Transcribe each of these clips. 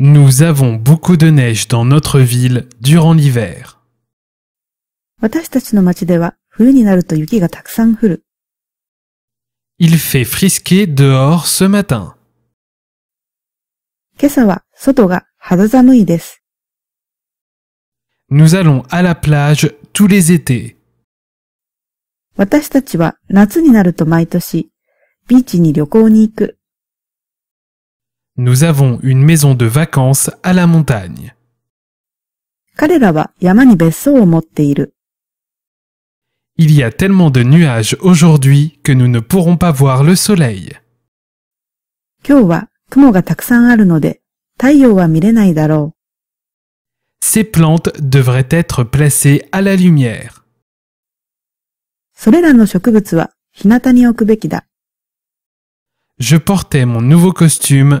Nous avons beaucoup de neige dans notre ville durant l'hiver. Il fait frisquer dehors ce matin. Nous allons à la plage tous les étés. 私たちは夏になると毎年ビーチに旅行に行く。nous avons une maison de vacances à la montagne. Il y a tellement de nuages aujourd'hui que nous ne pourrons pas voir le soleil. Ces plantes devraient être placées à la lumière. Je portais mon nouveau costume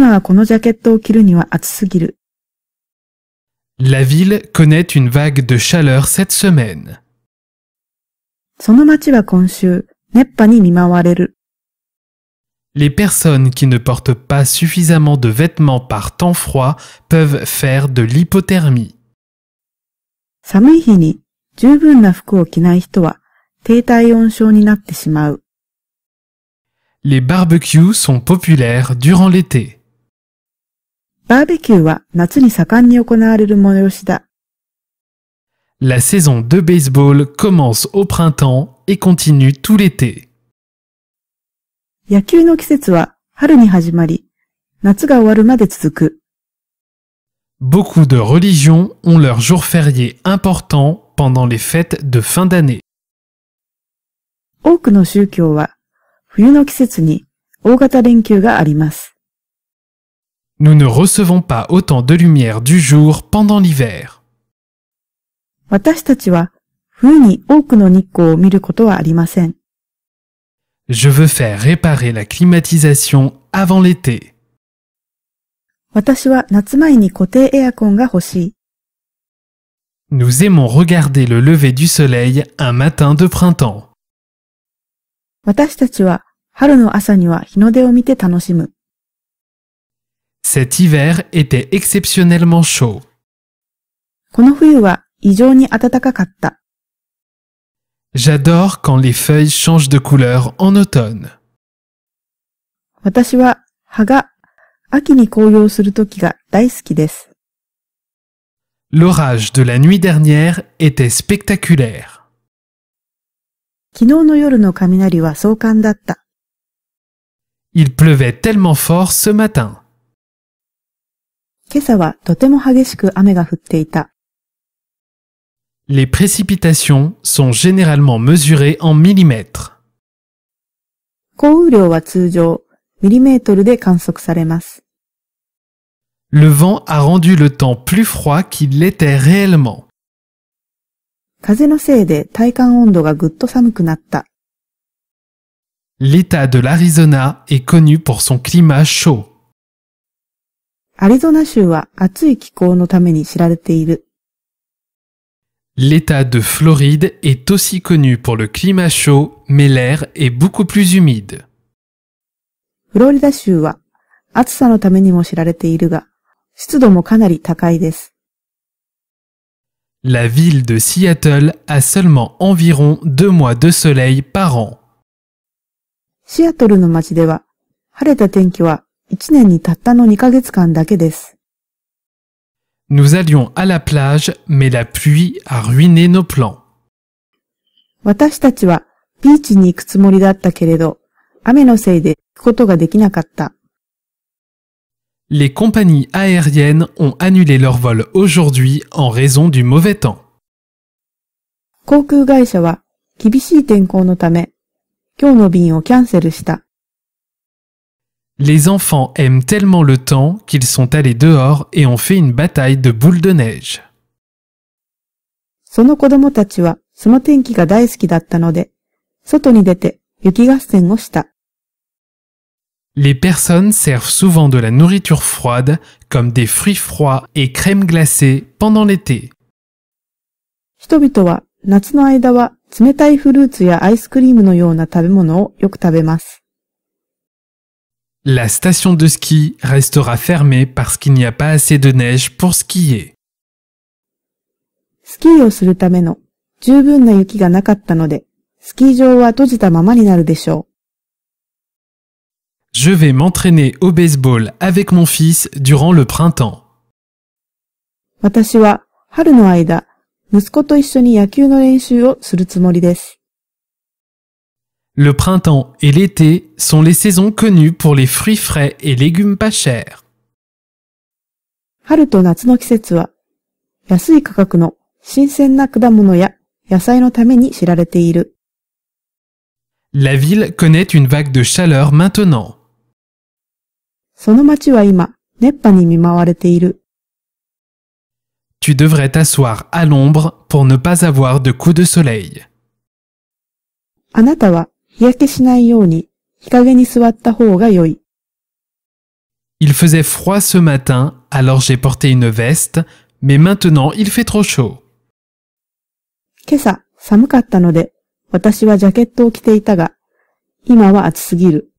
La ville connaît une vague de chaleur cette semaine. Les personnes qui ne portent pas suffisamment de vêtements par temps froid peuvent faire de l'hypothermie. Les barbecues sont populaires durant l'été. バーベキューは夏に盛んに行われる催しだ。La saison de baseball commence au printemps et continue tout l'été. 野球の季節は春に始まり、夏が終わるまで続く。Beaucoup de religions ont leurs jours fériés importants pendant les fêtes de fin d'année. 多くの宗教は冬の季節に大型連休があります。Nous ne recevons pas autant de lumière du jour pendant l'hiver. Je veux faire réparer la climatisation avant l'été. Nous aimons regarder le lever du soleil un matin de printemps. 私たちは春の朝には日の出を見て楽しむ。cet hiver était exceptionnellement chaud. J'adore quand les feuilles changent de couleur en automne. L'orage de la nuit dernière était spectaculaire. Il pleuvait tellement fort ce matin. 今朝はとても激しく雨が降っていた。Les précipitations sont généralement mesurées en millimètres. 降雨量は通常、ミリメートルで観測されます。Le vent a rendu le temps plus froid qu'il l'était réellement. 風のせいで体感温度がぐっと寒くなった。L'état de l'Arizona est connu pour son climat chaud. アリゾナ州は暑い気候のために知られている。L'État de Floride est aussi connu pour le climat chaud, mais l'air est beaucoup plus humide. フロリダ州は暑さのためにも知られているが、湿度もかなり高いです。La ville de Seattle a seulement environ deux mois de soleil par an. シアトルの街では、晴れた天気は1年にたったの2ヶ月間だけです。Nous allions à la plage, mais la pluie a ruiné nos plans. 私たちはビーチに行くつもりだったけれど、雨のせいで行くことができなかった。Les compagnies aériennes ont annulé leur vol aujourd'hui en raison du mauvais temps. 航空会社は厳しい天候のため、今日の便をキャンセルした。Les enfants aiment tellement le temps qu'ils sont allés dehors et ont fait une bataille de boules de neige. Les personnes servent souvent de la nourriture froide, comme des fruits froids et crème glacées, pendant l'été. La station de ski restera fermée parce qu'il n'y a pas assez de neige pour skier. Je vais m'entraîner au baseball avec mon fils durant le printemps. 私は春の間、息子と一緒に野球の練習をするつもりです。le printemps et l'été sont les saisons connues pour les fruits frais et légumes pas chers. La ville connaît une vague de chaleur maintenant. Tu devrais t'asseoir à l'ombre pour ne pas avoir de coups de soleil. 日焼けしないように日陰に座った方が良い。Il faisait froid ce matin, alors j'ai porté une veste, mais maintenant il fait trop chaud. 今朝寒かったので、私はジャケットを着ていたが、今は暑すぎる。